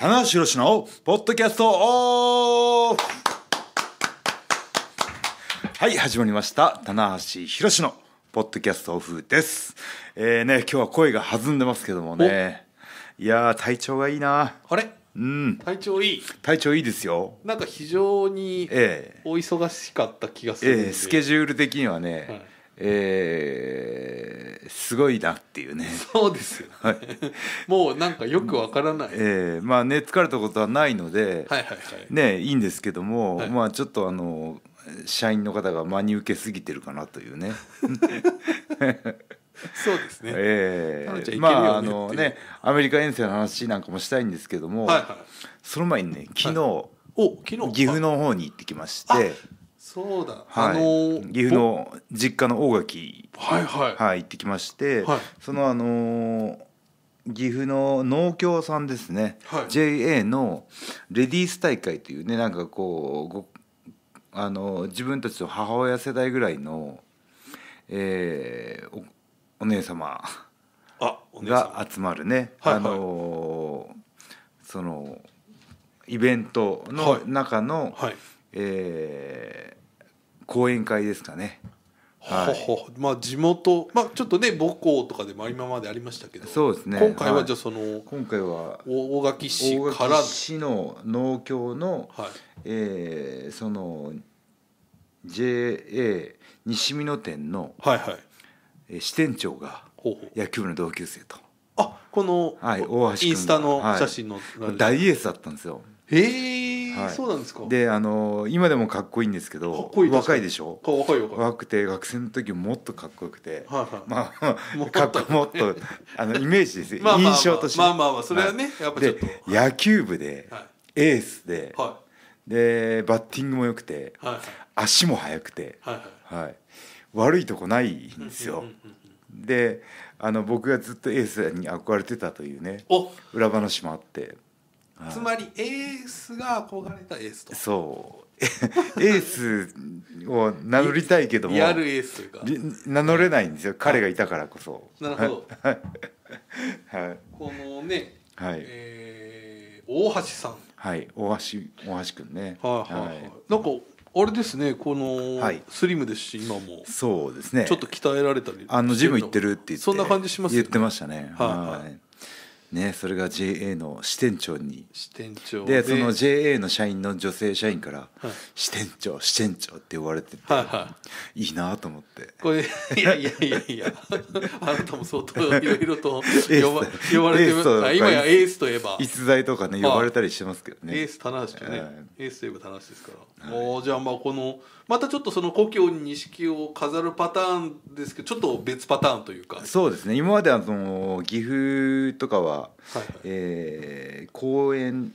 棚橋宏のポッドキャストオフはい始まりました棚橋宏のポッドキャストオフですえー、ね今日は声が弾んでますけどもねいや体調がいいなあれうん、体調いい体調いいですよなんか非常にお忙しかった気がする、ええええ、スケジュール的にはね、はいえー、すごいなっていうねそうですよ、ね、はい、もうなんかよくわからない、えー、まあね疲れたことはないので、はいはいはい、ねいいんですけども、はい、まあちょっとあの社員の方が真に受けすぎてるかなというねそうですね。え えー、まああのねアメリカ遠征の話なんかもしたいんですけども、はいはい、その前にね昨日、はい、お昨日岐阜の方に行ってきまして。そうだ、はい、あのー、岐阜の実家の大垣、はいはいはい、行ってきまして、はい、そのあのー、岐阜の農協さんですね、はい、JA のレディース大会というねなんかこうあのー、自分たちの母親世代ぐらいの、えー、おお姉様が集まるね、はいはい、あのそのイベントの中の、はいはい、え講演会ですかね。はい、まあ地元、まあ、ちょっとね母校とかでも今までありましたけどそうですね今回はじゃあその、はい、今回は大垣市から大垣市の農協の、はいえー、その JA 西美濃店の、はいはい、支店長が野球部の同級生とあこの、はい、大橋インスタの写真の、はい、大エースだったんですよへえはい、そうなんですかであの今でもかっこいいんですけどかっこいい若いでしょ若い若くて学生の時もっとかっこよくて、はいはい、まあ かっこもっとあのイメージです まあ、印象としてまあまあまあそれはね、やっぱちょっと野球部で、はい、エースで、はい、でバッティングも良くて、はいはい、足も速くて、はいはい、悪いとこないんですよ。であの僕がずっとエースに憧れてたというね裏話もあってつまりエースが憧れたエースとそうエースを名乗りたいけどもやるエースというか名乗れないんですよ、彼がいたからこそなるほど、はい、このね、はい大橋さんはい大橋大橋君ねはいはい、はい、なんかあれですねこのスリムですし、はい、今もそうですねちょっと鍛えられたりあのジム行ってるって言ってそんな感じします、ね、言ってましたねはい、はいね、それが JA の支店長に支店長でその JA の社員の女性社員から「支店長支店長」って呼ばれてて、いいなと思ってこれいやいやいやいやあなたも相当いろいろと呼ば 呼ばれてる今やエースといえば逸材とかね呼ばれたりしてますけどねエース棚橋ねエースといえば棚橋ですからおじゃあまあこのまたちょっとその故郷に錦を飾るパターンですけどちょっと別パターンというかそうですね今までその岐阜とかは、はいえー、公園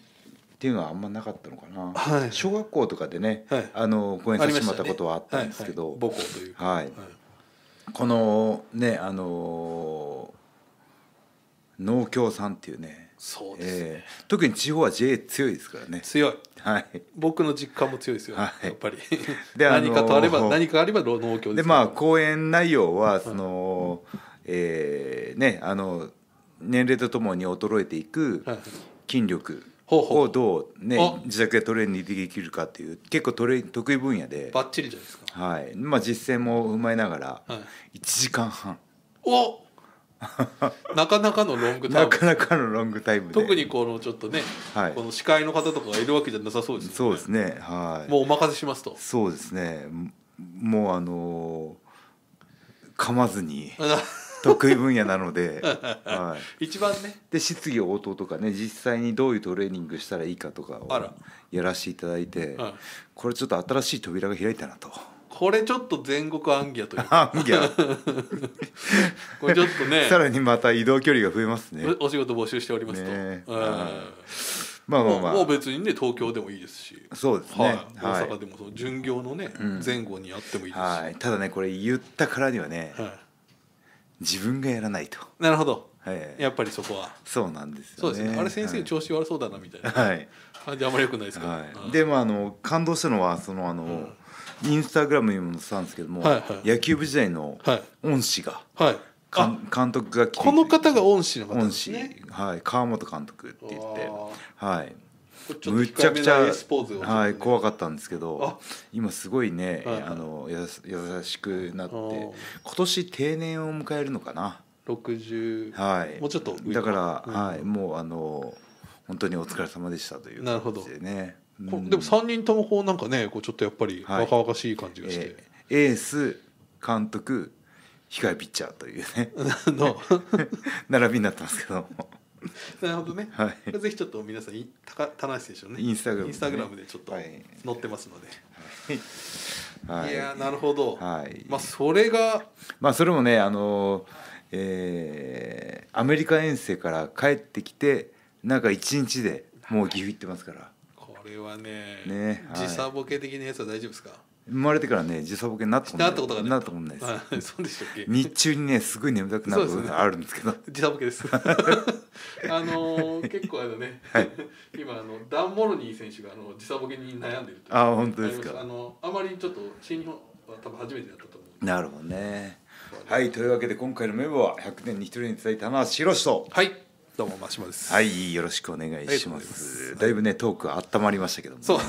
っていうのはあんまなかったのかな、はい、小学校とかでね、はい、あの公演させてもらったことはあったんですけど、ねはいはい、母校というか、はいこのねあのー、農協さんっていうねそうですね、えー、特に地方は JA 強いですからね強い、はい、僕の実感も強いですよ、はい、やっぱりで何かとあれば何かあれば農協ですでまあ講演内容はその、はい、えー、ねあの年齢とともに衰えていく筋力をどうね、自宅でトレーニングできるかっていう結構トレ得意分野でばっちりじゃないですか、はいまあ、実践も踏まえながら1時間半、お なかなかのロングタイムなかなかのロングタイム特にこのちょっとね、はい、この司会の方とかがいるわけじゃなさそうですねそうですねはいもうお任せしますとそうですねもうあのー、噛まずに 得意分野なので、はい、一番ねで質疑応答とかね実際にどういうトレーニングしたらいいかとかをやらせていただいて、はい、これちょっと新しい扉が開いたなと。これちょっと全国暗ギアというか これちょっとね さらにまた移動距離が増えますねお仕事募集しておりますと、ねまあまあまあ、もう別にね東京でもいいですしそうですね、はい、大阪でもその巡業のね、前後にあってもいいですし、はい、ただねこれ言ったからにはね、はい、自分がやらないとなるほど、はい、やっぱりそこはそうなんですよ、ね、そうですねあれ先生調子悪そうだなみたいな、はい、感じあんまりよくないですけど、はいでもああの感動したのはそのあの、うんインスタグラムにも載ってたんですけども、はい野球部時代の恩師が、はい、監督が来てこの方が恩師の方です、ね、恩師、はい、川本監督って言って、はい、むちゃくちゃ、はい、怖かったんですけど今すごいね、はいあのや優しくなって今年定年を迎えるのかな60、はい、もうちょっとだから、うん、はい、もうあの本当にお疲れ様でしたという感じでね。でも3人ともこうなんかねこうちょっとやっぱり若々しい感じがして、はいえー、エース監督控えピッチャーというね 並びになってますけどなるほどね、はい、ぜひちょっと皆さん高田橋選手のねインスタグラム、ね、インスタグラムでちょっと載ってますので、はい、いやなるほど、はい、まあそれがまあそれもねあの、えー、アメリカ遠征から帰ってきてなんか一日でもう岐阜行ってますから、れはねね、はい、時差ボケ的なやつは大丈夫ですか生まれてからね時差ボケになったことないなったことない 日中にねすごい眠たくなることがあるんですけど、ね、時差ボケです あのー、結構あのね、はい、今あのダン・モロニー選手があの時差ボケに悩んでるあ本当ですかあのあまりちょっと新日本は多分初めてだったと思うなるほどねはいというわけで今回のメモは100年に一人に伝えたのは白とはいどうも真島です。はい、よろしくお願いします。だいぶね、トーク温まりましたけども、ね、そう、ね、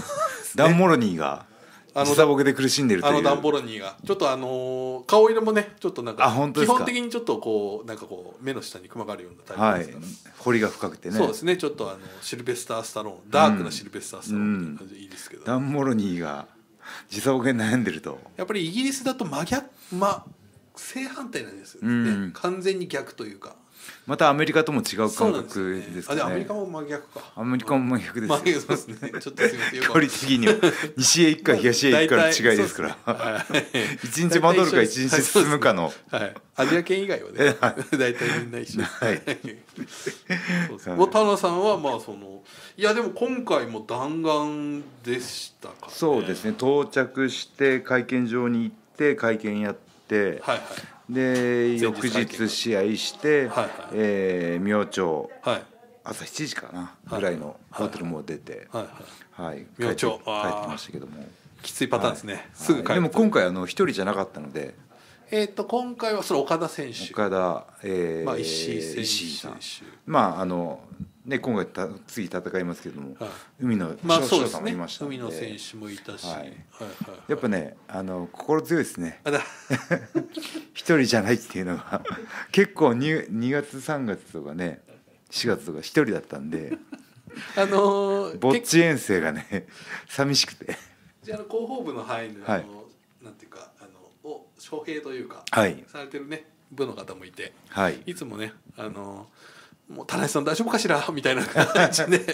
ダンモロニーが。あの打撲で苦しんでるという。あのダンボロニーがちょっとあのー、顔色もねちょっとなんかあ本当基本的にちょっとこうなんかこう目の下にくまがるようなタイプですから、はい、彫りが深くてね。そうですねちょっとあのシルベスター・スタローン、ダークなシルベスター・スタローンっていう感じでいいですけど、うん、ダンモロニーが時差ボケ悩んでると。やっぱりイギリスだと真逆ま正反対なんですよね、ね、うん、完全に逆というか。またアメリカとも違う感覚ですかね。ねアメリカも真逆か。アメリカも真逆です。真逆ですね。ちょっとすみません。距離的には西へ行くか東へ行くかの違いですから。はい、一日戻るか一日進むかの。はい。アジア圏以外はね、大体みんな一緒。はい。そう田野さんはまあそのいやでも今回も弾丸でしたか、ね、そうですね。到着して会見場に行って会見やって。はいはい。で翌日試合して、はえ明朝、朝7時かなぐらいのホテルも出て、はいはい、明朝帰ってましたけどもきついパターンですね、すぐ帰ってでも今回あの一人じゃなかったのでえー、と今回はそれ岡田選手岡田、えー石井選手まああのね、今回た次戦いますけども、はい、海の、まあそうですね、海の選手もいたし、はいはいはいはい、やっぱねあの心強いですね 一人じゃないっていうのが結構 2, 2月3月とかね4月とか一人だったんで あのー、ぼっち遠征がね寂しくてじゃあ広報部の範囲の,、はい、なんていうかあのを招聘というか、はい、されてるね部の方もいて、はい、いつもねあのーもう田中さん大丈夫かしら みたいな感じで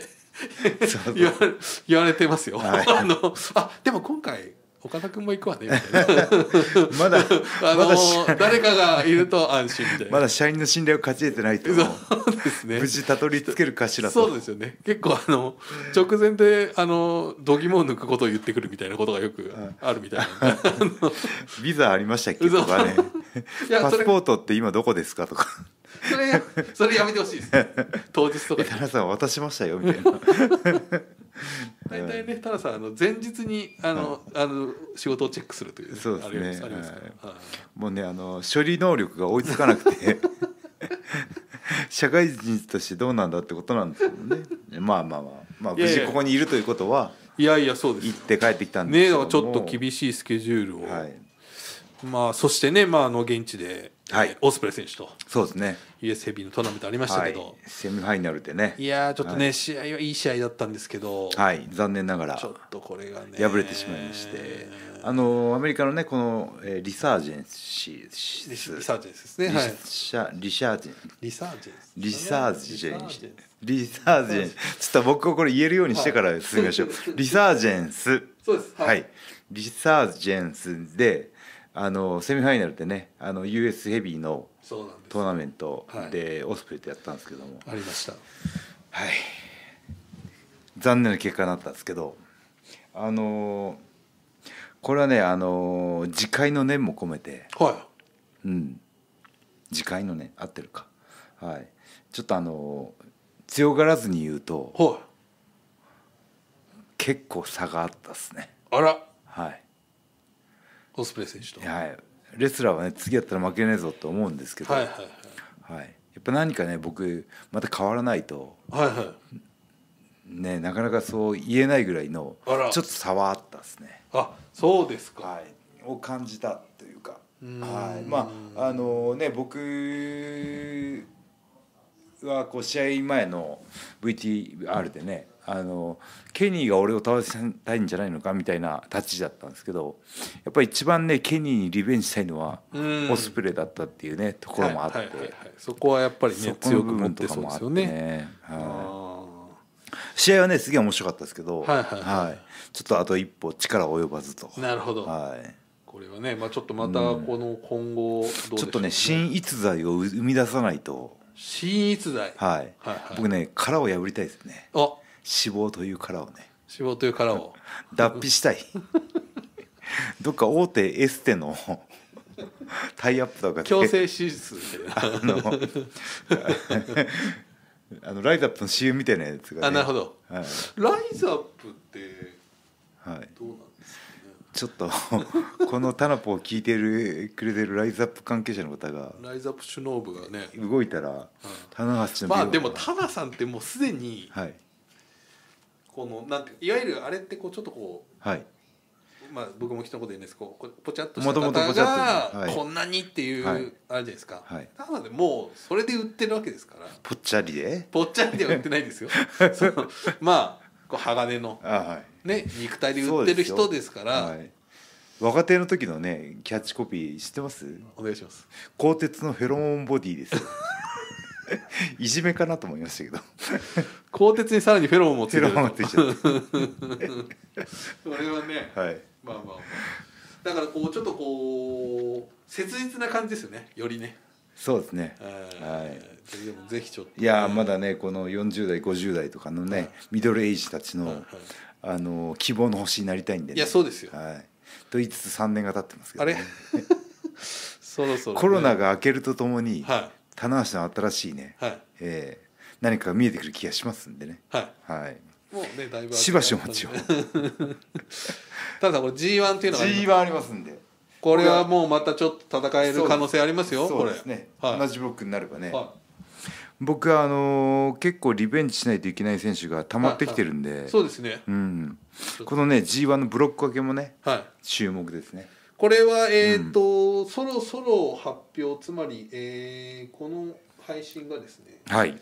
言わ言われてますよ。はい、あのあでも今回岡田君も行くわねまだあのまだ誰かがいると安心みたいなまだ社員の信頼を勝ち得てないとそうですね無事たどり着けるかしらとそうですよね結構あの直前であの度肝を抜くことを言ってくるみたいなことがよくあるみたいなビザありましたっけとかねパスポートって今どこですかとかそ れそれやめてほしいです当日とかタラさん渡しましたよみたいな 大体ねタラさんあの前日にあの、はい、あの仕事をチェックするという、そうですねすはい、もうねあの処理能力が追いつかなくて 社会人としてどうなんだってことなんですけどねまあまあまあ、まあ、無事ここにいるということはいやいやそうです行って帰ってきたんですけどねちょっと厳しいスケジュールを、はいまあ、そしてね、まあ、あの現地で、はい、オスプレイ選手とそうですね US b のトーナメントありましたけど、はい、セミファイナルでねいやちょっとね、はい、試合はいい試合だったんですけど、はい、残念ながらちょっとこれがね敗れてしまいましてあのアメリカのねこの、えー、リサージェンシーリサージェンスですねリシャ、はい、リシャージェンリサージェンリサージェンリサージェンちょっと僕はこれ言えるようにしてから進みましょう、リサージェンスそうですはい、リサージェンスであのセミファイナルでねあの US ヘビーのトーナメントでオスプレイとやったんですけども、ありましたはい残念な結果になったんですけどあのこれはねあの自回の念も込めてはいうん次回の念合ってるかはいちょっとあの強がらずに言うと、はい、結構差があったっすねあらはいオスプレイ選手と、はい、レスラーはね次やったら負けねえぞと思うんですけど、はいはい、はい、やっぱ何かね僕また変わらないと、はいはい、ねなかなかそう言えないぐらいのちょっと差はあったですね。あそうですか、はい、を感じたというかはいまああのね僕はこう試合前の VTR でねあのケニーが俺を倒したいんじゃないのかみたいな立ちだったんですけどやっぱり一番ねケニーにリベンジしたいのはオスプレイだったっていうねところもあって、はいはいはいそこはやっぱりね強く持ってそうですよね。ねはい、試合はねすげえ面白かったですけど、はい、はいはい、ちょっとあと一歩力及ばずと。なるほど、はいこれはね、まあ、ちょっとまたこの今後、ねうん、ちょっとね新逸材を生み出さないと新逸材はい、はいはい、僕ね殻を破りたいですねあ脂肪という殻をね脂肪という殻を脱皮したい どっか大手エステの タイアップとかで強制手術みたいなあの あのライズアップの CM みたいなやつが、ね、あなるほど、はい、ライズアップってどうなんですか、ね、ちょっとこのタナポを聞いてるくれてるライズアップ関係者の方がライズアップ首脳部がね動いたら、はい、棚橋のまあでもタナさんってもうすでに、はいこのなんていわゆるあれってこうちょっとこう、はい、まあ僕も人のこと言うんですこうポチャっとした方がこんなにっていう、あれじゃないですか、はい、なのでもうそれで売ってるわけですからぽっちゃりでぽっちゃりで売ってないですよ そのまあこう鋼の、あはい、ね、肉体で売ってる人ですから。はい、若手の時のねキャッチコピー知ってますお願いします鋼鉄のフェロモンボディです いじめかなと思いましたけど 鋼鉄にさらにフェロモンもついてるたそれはね、はい、まあまあ、まあ、だからこうちょっとこう切実な感じですよねよりねそうですね。はい。でもぜひちょっと、ね、いやまだねこの40代50代とかのね、はい、ミドルエイジたちの、はいはい、あの希望の星になりたいんで、ね、いやそうですよ。はい。と言いつつ3年が経ってますけど、ね、あれ そろそろ、コロナが明けるとともに、はい、棚橋の新しいね、はい、え何か見えてくる気がしますんでね。はい。はい。もうね、だいぶ。しばしお待ちを。ただ、これ G1 っていうのは G1 ありますんで。これはもうまたちょっと戦える可能性ありますよ。そうですね。はい、同じブロックになればね。はい僕はあのー、結構リベンジしないといけない選手がたまってきてるんで、はいはい、そうですね、うん、このね G1 のブロック分けもね、はい、注目ですねこれはえっ、ー、と、うん、そろそろ発表つまり、えー、この配信がですねはい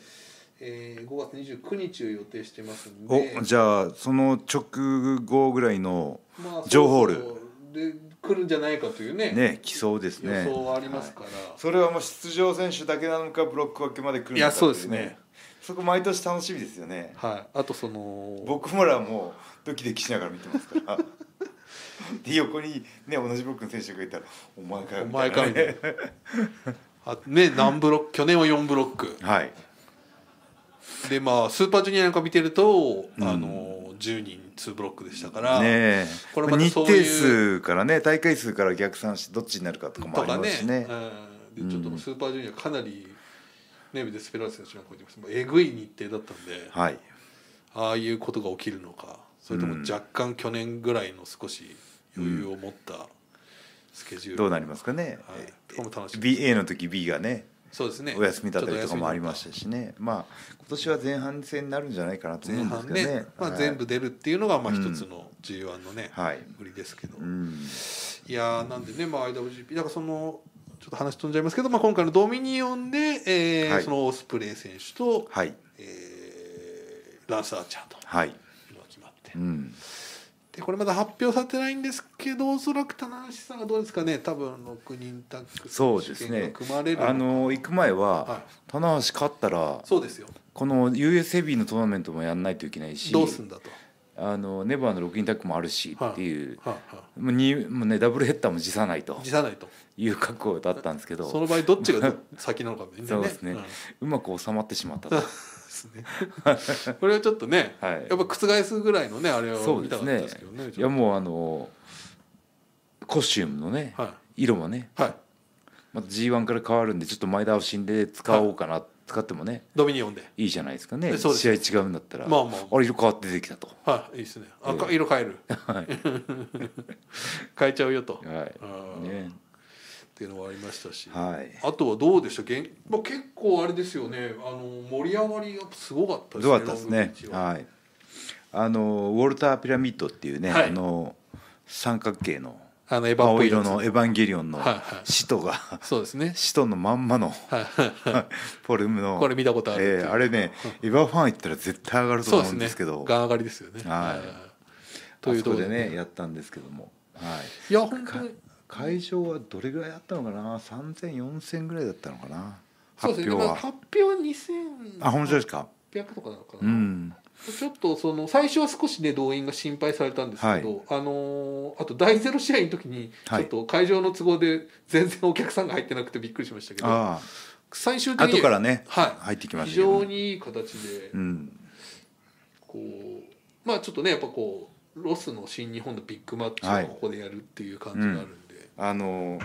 えー、5月29日を予定してますんでおじゃあその直後ぐらいの情報ル、まあ、で来るんじゃないかというねね来そうですね予想はありますから、はい、それはもう出場選手だけなのかブロック分けまで来るのか、ね、いやそうですねそこ毎年楽しみですよねはいあとその僕もらもうドキドキしながら見てますから で横にね同じブロックの選手がいたら「お前かよ」みたいな、ね、お前かよ、たあね何ブロック去年は4ブロックはいでまあスーパージュニアなんか見てると、うん、あの10人2ブロックでしたから、ね、これまたう日程数からね大会数から逆算してどっちになるかとかもありますしね。ねでちょっとスーパージュニアかなり、ね、デスペラー選手がこうますえぐい日程だったんで、はい、ああいうことが起きるのかそれとも若干去年ぐらいの少し余裕を持ったスケジュール、うん、どうなりますかね、はい、も楽し BA の時 B がねそうですね、お休みだったりとかもありましたしね、まあ今年は前半戦になるんじゃないかなと思うんですけどね、ねまあ、全部出るっていうのがまあ一つの g 1のね、うん、売りですけど、い、いやなんでね、まあ、IWGP だからそのちょっと話飛んじゃいますけど、まあ、今回のドミニオンで、えー、はい、そのオスプレイ選手と、はいえー、ランス・アーチャーというのが決まって。うんでこれまだ発表されてないんですけどおそらく田中さんがどうですかね多分6人タッグそうですね組まれるあの行く前は、はい、棚橋勝ったらそうですよこの US ヘビーのトーナメントもやんないといけないしどうすんだと。あのネバーの6人タッグもあるしっていう、はあはあはあ、もうダブルヘッダーも辞さないと辞さないという覚悟だったんですけどその場合どっちが先なのか全然、ね、そうですね、うん、うまく収まってしまったと。これはちょっとね、はい、やっぱ覆すぐらいのねあれを見たかったですけどね、ね、いやもうあのコスチュームのね、はい、色もね、はい、また G1 から変わるんでちょっと前倒しで使おうかな、はい、使ってもねドミニオンでいいじゃないですかね試合違うんだったら、まあまあ、あれ色変わって出てきたとはいいいですね赤、えー、色変える、はい、変えちゃうよとはいねっていうのはありましたし、はい、あとはどうでした現、まあ、結構あれですよねあの盛り上がりがすごかったですね。ですねは、はい、あのウォルター・ピラミッドっていうね、はい、あの三角形のあの青色の「エヴァンゲリオン」の使徒が、はいはい、そうですね使徒のまんまの、はい フォルムのこれ見たことある、えー、あれね、エヴァファン行ったら絶対上がると思うんですけどがん、ね、上がりですよね。はい、というところでねやったんですけども。はい、いや本当に会場はどれぐらいあったのかな30004000ぐらいだったのかな発表は、ね、発表は2000あ本当ですか800とかなのかな、うん、ちょっとその最初は少しね動員が心配されたんですけど、はい、あのー、あと第ロ試合の時にちょっと会場の都合で全然お客さんが入ってなくてびっくりしましたけど、最終的に後からね、はい、入ってきました、ね、非常にいい形で、うん、こうまあちょっとねやっぱこうロスの新日本のビッグマッチをここでやるっていう感じがあるんで、はいうんあの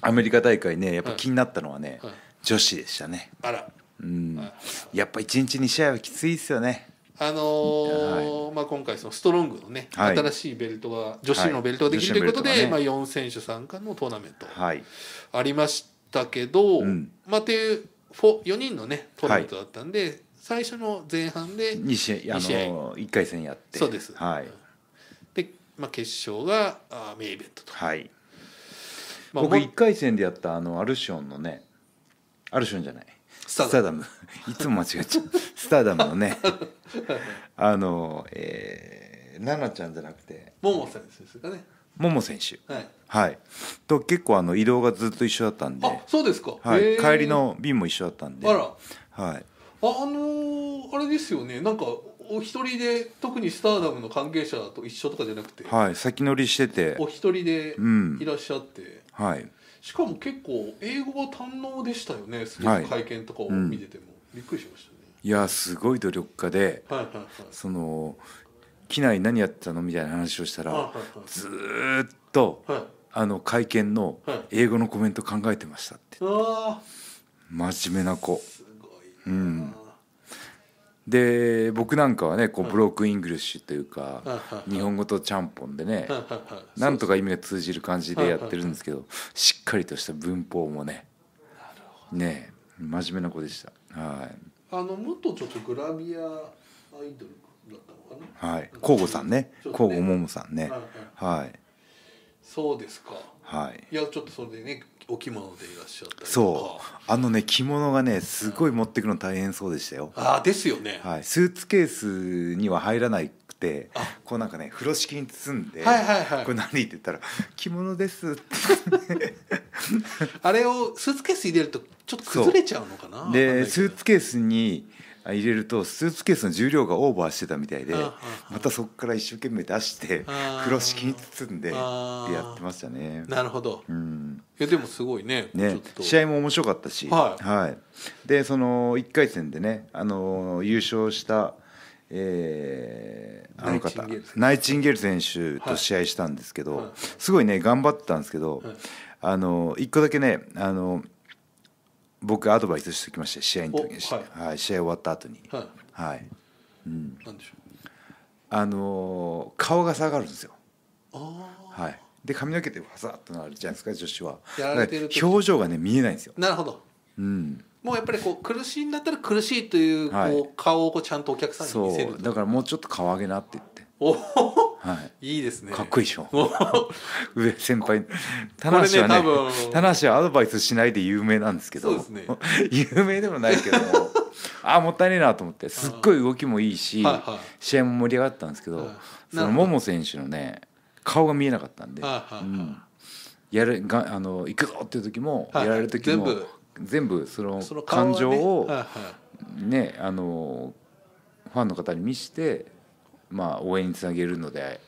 アメリカ大会ねやっぱ気になったのはね、はいはい、女子でしたねあらうん、やっぱ一日に試合はきついですよねあのーはい、まあ、今回そのストロングのね、はい、新しいベルトが女子のベルトができるということで、ね、まあ、4選手参加のトーナメントありましたけど、うん、まあ、っていう4人のねトーナメントだったんで、最初の前半で2試合 ,2 試合1回戦やってそうです、はいでまあ、決勝があメイベントと。はい僕1回戦でやったあのアルションのねアルションじゃないスターダム いつも間違っちゃうスターダムのね あのえー、ナナちゃんじゃなくてモモ選手ですかねモモ選手はい、はい、と結構あの移動がずっと一緒だったんであそうですか、はい、帰りの便も一緒だったんであらはいああのー、あれですよねなんかお一人で特にスターダムの関係者と一緒とかじゃなくて、はい、先乗りしててお一人でいらっしゃって、うん、はい、しかも結構英語が堪能でしたよねすごい会見とかを見てても、はいうん、びっくりしましたねいやすごい努力家で、はいはいはい、その機内何やってたのみたいな話をしたら、はいはいはい、ずっと、はい、あの会見の英語のコメント考えてましたって、はい、真面目な子すごい、うん、で僕なんかはねこうブロークイングリッシュというか、日本語とちゃんぽんでね、なんとか意味が通じる感じでやってるんですけど、しっかりとした文法もねね真面目な子でした。はい、あの元ちょっとグラビアアイドルだったのかな。はい、交吾さんね、交吾ももさんね、はい。そうですか。はい。いやちょっとそれでね着物でいらっしゃったそうあのね着物がねすごい持ってくの大変そうでしたよ、ああですよね、はい、スーツケースには入らないくてこうなんかね風呂敷に包んで、はいはいはい、これ何って言ったら「着物です」って あれをスーツケース入れるとちょっと崩れちゃうのかなでスーツケースに入れるとスーツケースの重量がオーバーしてたみたいでまたそこから一生懸命出して風呂敷に包んでやってましたね。なるほど、うん、いやでもすごいねね試合も面白かったし、はい、はい、でその1回戦でね、あの優勝した、えー、あの方ナイチンゲル選手と試合したんですけど、はいはい、すごいね頑張ってたんですけど、あの1個だけねあの僕アドバイスしてきました試合の時にはい、はい、試合終わった後にはい、はいうん、なんでしょうあの顔が下がるんですよはいで髪の毛でファサッとなるじゃないですか女子はやられてる表情がね見えないんですよなるほど、うん、もうやっぱりこう苦しいんだったら苦しいというこう、はい、顔をこうちゃんとお客さんに見せるそうだからもうちょっと顔上げなって言っておおはい、いいですねかっこいいでしょ 上先輩田無 はねね田無はアドバイスしないで有名なんですけど、ね、有名でもないけどもあもったいねえなと思ってすっごい動きもいいし、はいはい、試合も盛り上がったんですけど、はいその桃選手のね顔が見えなかったんで、はいうん、やるがあの行くぞっていう時も、はい、やられる時も全部その感情をね、ね、あのファンの方に見してまあ、応援につなげるので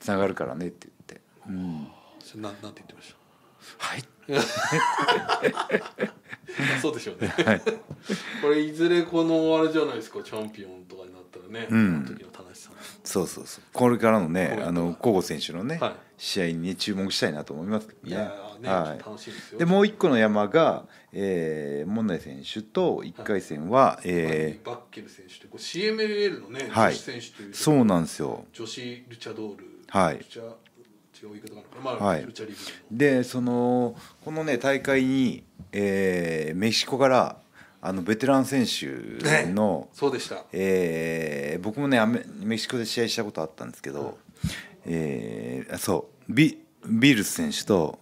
つながるからねって言って。うん、それなんなんて言ってましたはい そうでしょうね、はい、これいずれこのあれじゃないですかチャンピオンとかになったらね、うん、の時の田さんそうそうそうこれからのねあの古賀選手のね、はい、試合に、ね、注目したいなと思いますけどね。いやね、はい、楽しいですよでもう一個の山が、えー、門内選手と1回戦は、はえー、バッケル選手 CMLL のね、はい、女子選手というそうなんですよ女子ルチャドール、はい、はい、でそのこのね大会に、えー、メキシコからあのベテラン選手の、ね、そうでした、えー、僕もねメキシコで試合したことあったんですけど、うん、えー、そうビビールス選手と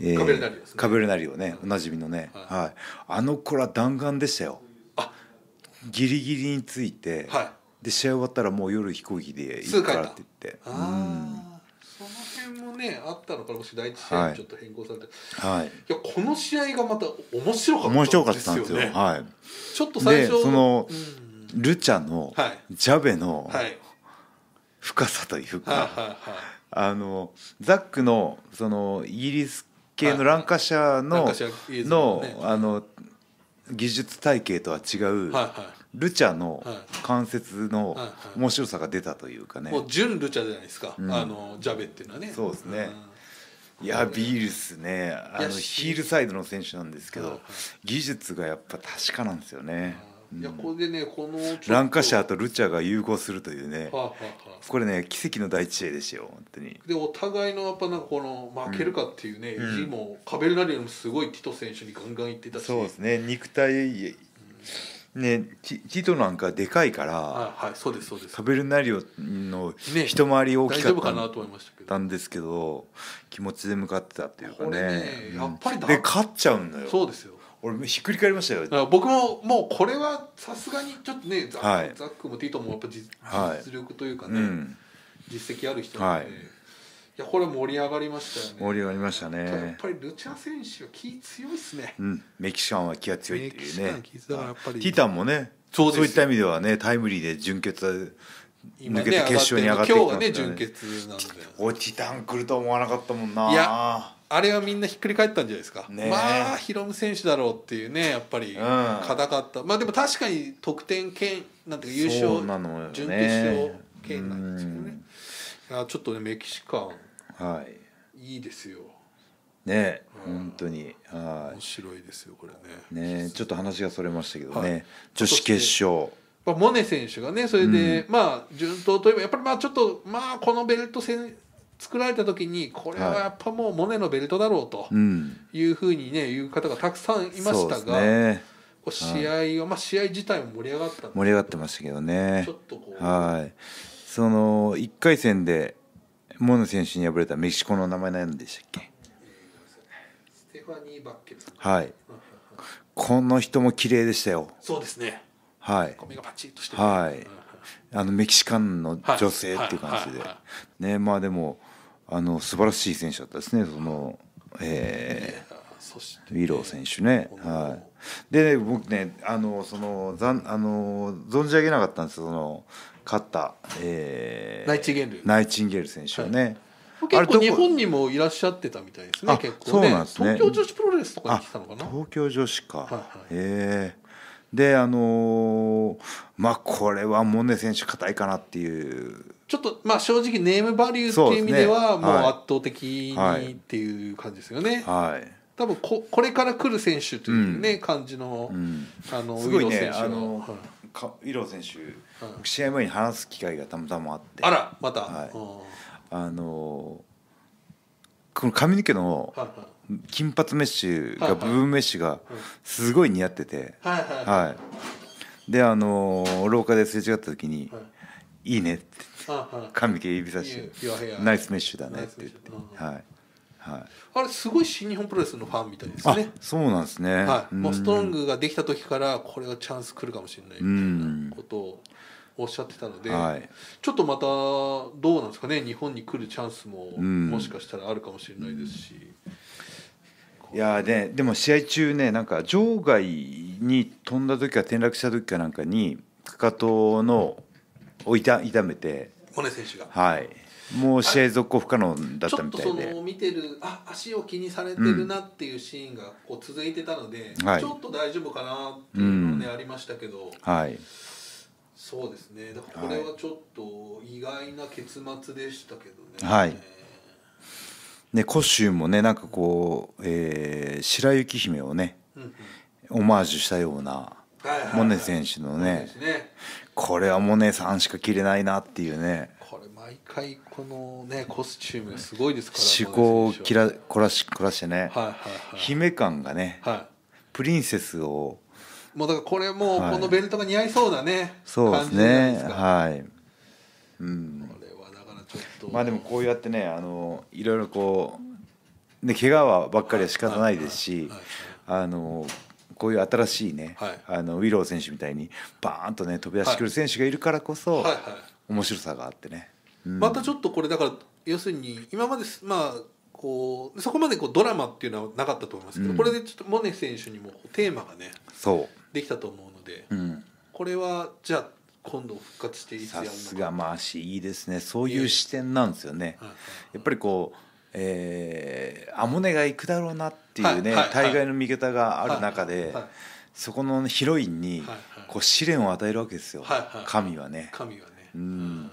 えー、カベルナリオ、ね、カベルナリオねおなじみのね、はい、はい、あの子ら弾丸でしたよあギリギリについて、はい、で試合終わったらもう夜飛行機で行くからって言ってあ、うん、その辺もねあったのかもし第一試合にちょっと変更されて、はい、いやこの試合がまた面白かったんですよね面白かったんですよ、はい、ちょっと最初その、うん、ルチャの、はい、ジャベの、はい深さというか、はいはいはい、あのザックのそのイギリス系のランカシャーのはい、の、ね、あの技術体系とは違う、はいはい、ルチャの関節の面白さが出たというかね、もう純ルチャじゃないですか、うん、あのジャベっていうのはねそうですね、うん、いやビールすねあのヒールサイドの選手なんですけど、技術がやっぱ確かなんですよね、いやこれでねこのランカシャーとルチャーが融合するというね、はあはあ、これね奇跡の第一試合ですよ本当にでお互いのやっぱなんかこの負けるかっていうね、うん、意もカベルナリオもすごいティト選手にガンガンいってたしそうですね肉体、ね、ティトなんかでかいから、はい、そうですそうですカベルナリオの一回り大きかったんですけど,、気持ちで向かってたっていうかねねやっぱりで勝っちゃうんだよそうですよ俺ひっくり返りましたよ僕ももうこれはさすがにちょっとねザ,、はい、ザックもティートもやっぱ実,、実力というかね、うん、実績ある人なんで、はい、いやこれ盛り上がりましたよね盛り上がりましたねやっぱりルチャ選手は気強いっすね、うん、メキシカンは気が強いっていうねティータンもねそうそういった意味ではねタイムリーで準決抜けて決勝に上がってきたね、今日はね準決なんでおティタン来ると思わなかったもんないやあれはみんなひっくり返ったんじゃないですか、ね、まあヒロム選手だろうっていうねやっぱり硬かった、うん、まあでも確かに得点圏なんていうか優勝、ね、準決勝圏内ですどね、いやちょっとねメキシカン、はい、いいですよね、うん、本当にはい面白いですよこれねねちょっと話がそれましたけどね、はい、女子決勝モネ選手がねそれで、うん、まあ順当といえばやっぱりまあちょっとまあこのベルト戦作られた時にこれはやっぱもうモネのベルトだろうというふうにね言う方がたくさんいましたが、ね、試合は、まあ、試合自体も盛り上がった盛り上がってましたけどねちょっとこうはいその1回戦でモネ選手に敗れたメキシコの名前何でしたっけステファニー・バッケルはいこの人も綺麗でしたよそうですねはい、米がパチッとしてる、はい、あのメキシカンの女性っていう感じで、ねまあでもあの素晴らしい選手だったですねその、えー、ウィロー選手ね、はい、で、僕ねあのそのざんあの存じ上げなかったんですその勝った、えー、ナイチンゲールナイチンゲール選手はね、はい結構日本にもいらっしゃってたみたいですね。結構ね。そうなんですね。東京女子プロレスとかに来たのかな。東京女子か。はいはい、へえ。であのー、まあこれはモネ選手硬いかなっていうちょっとまあ正直ネームバリューっていう意味ではもう圧倒的にっていう感じですよね。はい、はい多分ここれから来る選手というね、うん、感じの、うん、あのすごいねあの、はい、かイロー選手、はい、試合前に話す機会がたまたまあってあらまた、はい、あのこの髪の毛の金髪メッシュがブーメッシュがすごい似合ってて、はいはい、であの廊下ですれ違った時に「いいね」って髪毛指差し「ナイスメッシュだね」って言って、はいはい、あれすごい新日本プロレスのファンみたいですねそうなんですね、はい、もうストロングができた時からこれはチャンス来るかもしれないみたいなことをおっしゃってたので、はい、ちょっとまたどうなんですかね日本に来るチャンスももしかしたらあるかもしれないですし。いやねでも試合中ねなんか場外に飛んだ時か転落した時かなんかにかかとのを痛痛めて骨選手がはいもう試合続行不可能だったみたいでちょっとその見てるあ足を気にされてるなっていうシーンがこう続いてたので、うんはい、ちょっと大丈夫かなっていうのね、うん、ありましたけど、はい、そうですねだからこれはちょっと意外な結末でしたけどね。はい、えーでコスチュームもねなんかこう、えー、白雪姫をね、うんオマージュしたようなモネ選手のね,、これはモネさんしか着れないなっていうねこれ毎回このねコスチュームすごいですから思考をきら凝らし凝らしてね、姫感がね、はい、プリンセスをもうだからこれもこのベルトが似合いそうだね、はい、そうですねはい、うん、まあでもこうやってねあのいろいろこう、ね、怪我はばっかりは仕方ないですし、あのこういう新しいね、あのウィロー選手みたいにバーンとね飛び出してくる選手がいるからこそ、面白さがあってね、またちょっとこれだから要するに今までまあこうそこまでこうドラマっていうのはなかったと思いますけど、これでちょっとモネ選手にもテーマがねそうできたと思うので、うん、これはじゃあ今度復活していつやるのさすがまあしいいですねそういう視点なんですよね、やっぱりこうえー、アモネが行くだろうなっていうね、大概の見方がある中で、そこのヒロインにこう試練を与えるわけですよ、神はね。神はねうん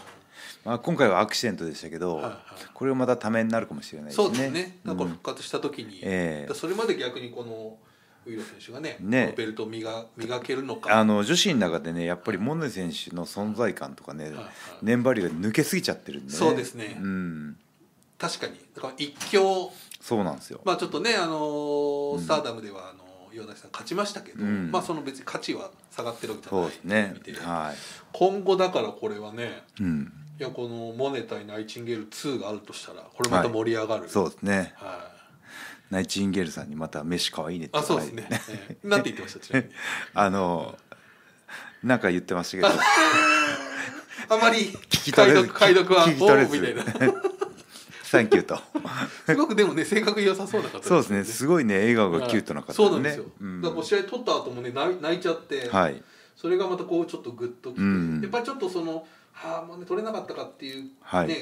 まあ、今回はアクシデントでしたけど、これがまたためになるかもしれないですね。そうですねなんか復活した時に、えー、それまで逆にこのウィ選手がねねベルトを磨磨けるのかあの女子の中でねやっぱりモネ選手の存在感とかね、はいはい、粘りが抜けすぎちゃってるんで、ね、そうですね、うん、確かにだから一強そうなんですよまあちょっとねあのスターダムではあの、岩崎さん勝ちましたけど、うん、まあその別に価値は下がってるわけじゃないですね、はい、今後だからこれはね、うん、いやこの「モネ対ナイチンゲール2」があるとしたらこれまた盛り上がる、はい、そうですね、はいナイチンゲールさんにまた飯可愛いねって。あ、そうですね。なんて言ってました。あの、なんか言ってましたけど。あまり聞き取れず解読は聞き取れずみたいな。サンキューと。すごくでもね性格良さそうな方、そうですね。すごいね笑顔がキュートな方そうなんですよ。だから試合取った後もね泣いちゃって、それがまたこうちょっとグッときて、やっぱりちょっとその。はあもうね取れなかったかっていう、ね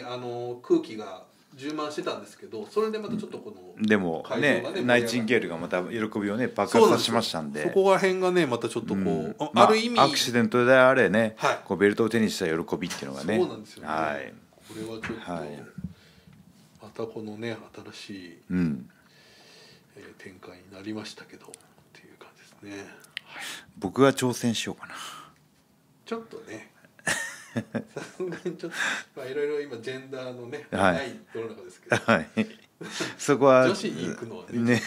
あの空気が充満してたんですけどそれでまたちょっとこのでもねナイチンゲールがまた喜びをね爆発させましたんでそこら辺がねまたちょっとこう、うんあまあ、ある意味アクシデントであれね、はい、こうベルトを手にした喜びっていうのがねそうなんですよね、はい、これはちょっと、はい、またこのね新しい、うんえー、展開になりましたけどっていう感じですね僕が挑戦しようかなちょっとねさすがにちょっとまあいろいろ今ジェンダーのねはいない世の中ですけど、はい そこは女子に行くのはねね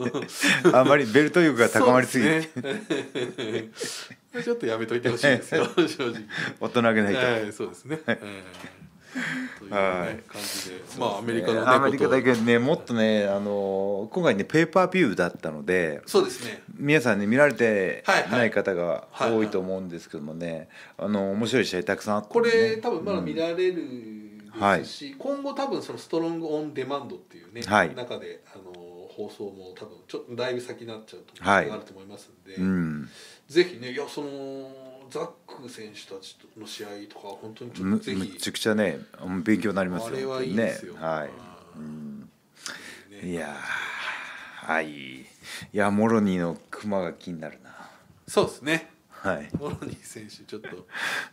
あまりベルト欲が高まりすぎてすね ちょっとやめといてほしいですよ正直大人げないと、はい、そうですね、はい、はい、感じで、まあ、アメリカの、ね、アメリカだけねもっとねあの今回ねペーパービューだったのでそうですね皆さんね見られてない方が多いと思うんですけどもね、あの面白い試合たくさんあった、ね、これ多分まだ見られる、ですし、はい、今後多分そのストロングオンデマンドっていうね、はい、中であの放送も多分ちょっとだいぶ先になっちゃうとこあると思いますんで、はいうん、ぜひねいやそのザック選手たちとの試合とか本当にちょっとぜひむちゃくちゃね勉強になりますよあれはいいですよ、ね、はい、うんね、いやはいいやモロニーのクマが気になるなそうですねはい、モロニー選手ちょっとも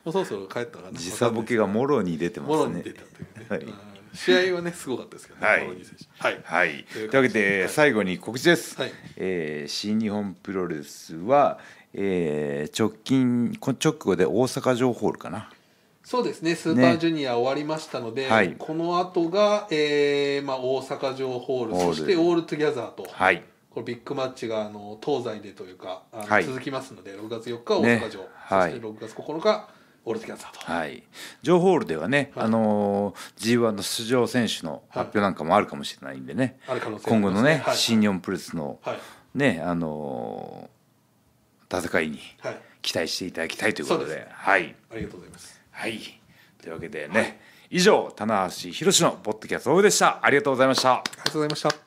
うそろそろ帰ったかな時差ボケがもろに出てますねもろに出たというね、はい、試合はねすごかったですけど、ね、はい、はい、はい、というわけで最後に告知です、はい、えー、新日本プロレスは、えー、直近直後で大阪城ホールかなそうですねスーパージュニア終わりましたので、ねはい、この後が、えーまあ、大阪城ホールそしてオールトゥギャザーと、はい、これビッグマッチがあの東西でというかあの、はい、続きますので6月4日は大阪城、ね、そして6月9日、オールトゥギャザーと。はい。ジョーホールではね、はい、あの G1 の出場選手の発表なんかもあるかもしれないんでね。はい、今後のね、はい、新日本プレスの、ねあのー戦いに期待していただきたいということではいで、はい、ありがとうございます。はい、というわけでね、はい、以上棚橋宏のポッドキャストオフでしたありがとうございましたありがとうございました。